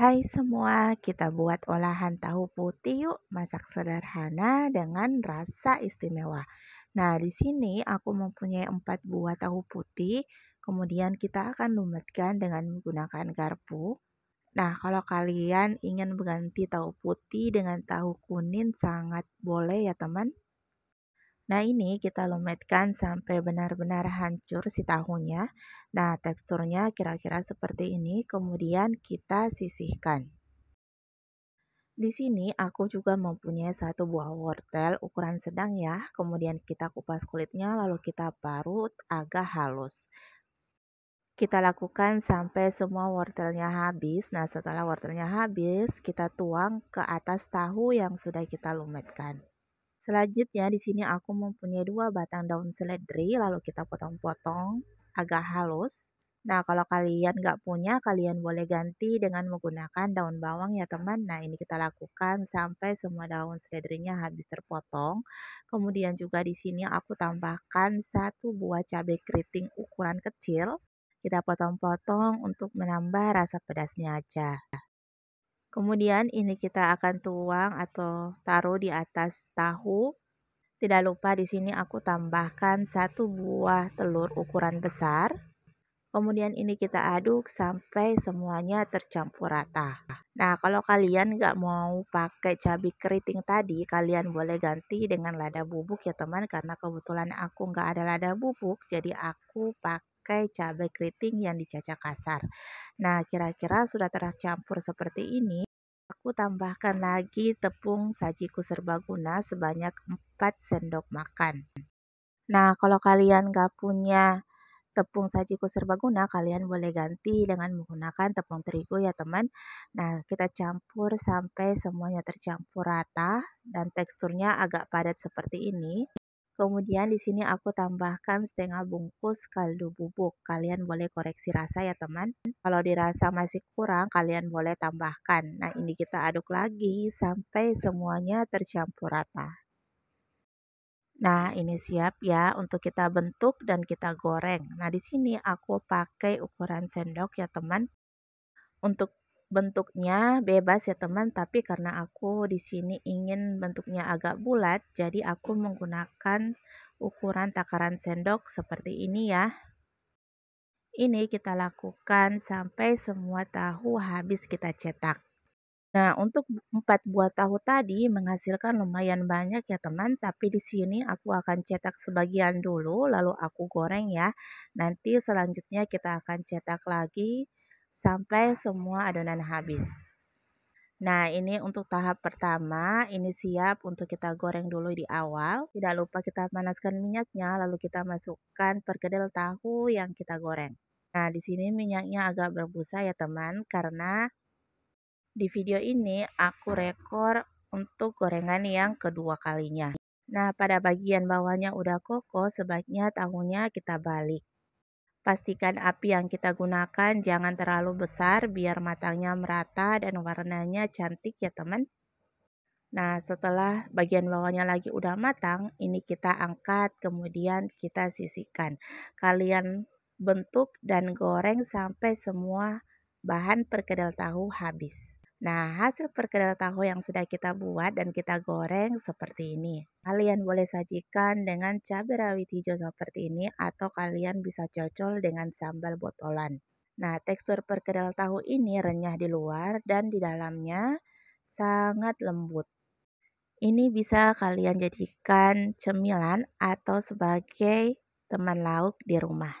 Hai semua, kita buat olahan tahu putih yuk, masak sederhana dengan rasa istimewa. Nah, di sini aku mempunyai 4 buah tahu putih, kemudian kita akan lumetkan dengan menggunakan garpu. Nah, kalau kalian ingin mengganti tahu putih dengan tahu kuning sangat boleh ya teman. Nah, ini kita lumetkan sampai benar-benar hancur si tahunya. Nah, teksturnya kira-kira seperti ini, kemudian kita sisihkan. Di sini aku juga mempunyai satu buah wortel ukuran sedang ya. Kemudian kita kupas kulitnya lalu kita parut agak halus. Kita lakukan sampai semua wortelnya habis. Nah, setelah wortelnya habis, kita tuang ke atas tahu yang sudah kita lumetkan. Selanjutnya di sini aku mempunyai dua batang daun seledri lalu kita potong-potong agak halus. Nah kalau kalian nggak punya kalian boleh ganti dengan menggunakan daun bawang ya teman. Nah ini kita lakukan sampai semua daun seledrinya habis terpotong. Kemudian juga di sini aku tambahkan satu buah cabai keriting ukuran kecil. Kita potong-potong untuk menambah rasa pedasnya aja. Kemudian ini kita akan tuang atau taruh di atas tahu. Tidak lupa di sini aku tambahkan satu buah telur ukuran besar. Kemudian ini kita aduk sampai semuanya tercampur rata. Nah, kalau kalian nggak mau pakai cabai keriting tadi, kalian boleh ganti dengan lada bubuk ya teman, karena kebetulan aku nggak ada lada bubuk, jadi aku pakai memakai cabai keriting yang dicacah kasar. Nah, kira-kira sudah tercampur seperti ini, aku tambahkan lagi tepung sajiku serbaguna sebanyak 4 sendok makan. Nah, kalau kalian gak punya tepung sajiku serbaguna, kalian boleh ganti dengan menggunakan tepung terigu ya teman. Nah, kita campur sampai semuanya tercampur rata dan teksturnya agak padat seperti ini. Kemudian di sini aku tambahkan setengah bungkus kaldu bubuk. Kalian boleh koreksi rasa ya teman. Kalau dirasa masih kurang, kalian boleh tambahkan. Nah ini kita aduk lagi sampai semuanya tercampur rata. Nah, ini siap ya untuk kita bentuk dan kita goreng. Nah, di sini aku pakai ukuran sendok ya, teman. Untuk bentuknya bebas ya teman, tapi karena aku di sini ingin bentuknya agak bulat, jadi aku menggunakan ukuran takaran sendok seperti ini ya. Ini kita lakukan sampai semua tahu habis kita cetak. Nah, untuk 4 buah tahu tadi menghasilkan lumayan banyak ya teman, tapi di sini aku akan cetak sebagian dulu lalu aku goreng ya. Nanti selanjutnya kita akan cetak lagi sampai semua adonan habis. Nah, ini untuk tahap pertama, ini siap untuk kita goreng dulu di awal. Tidak lupa kita panaskan minyaknya, lalu kita masukkan perkedel tahu yang kita goreng. Nah, di sini minyaknya agak berbusa ya teman, karena di video ini aku rekor untuk gorengan yang kedua kalinya. Nah, pada bagian bawahnya udah kokoh, sebaiknya tahunya kita balik. Pastikan api yang kita gunakan jangan terlalu besar biar matangnya merata dan warnanya cantik ya teman. Nah setelah bagian bawahnya lagi udah matang, ini kita angkat kemudian kita sisihkan. Kalian bentuk dan goreng sampai semua bahan perkedel tahu habis. Nah, hasil perkedel tahu yang sudah kita buat dan kita goreng seperti ini. Kalian boleh sajikan dengan cabai rawit hijau seperti ini atau kalian bisa cocol dengan sambal botolan. Nah, tekstur perkedel tahu ini renyah di luar dan di dalamnya sangat lembut. Ini bisa kalian jadikan cemilan atau sebagai teman lauk di rumah.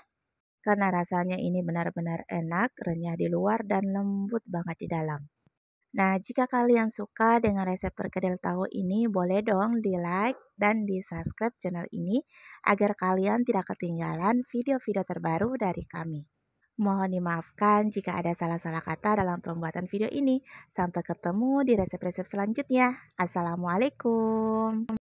Karena rasanya ini benar-benar enak, renyah di luar dan lembut banget di dalam. Nah, jika kalian suka dengan resep perkedel tahu ini, boleh dong di like dan di subscribe channel ini agar kalian tidak ketinggalan video-video terbaru dari kami. Mohon dimaafkan jika ada salah-salah kata dalam pembuatan video ini. Sampai ketemu di resep-resep selanjutnya. Assalamualaikum.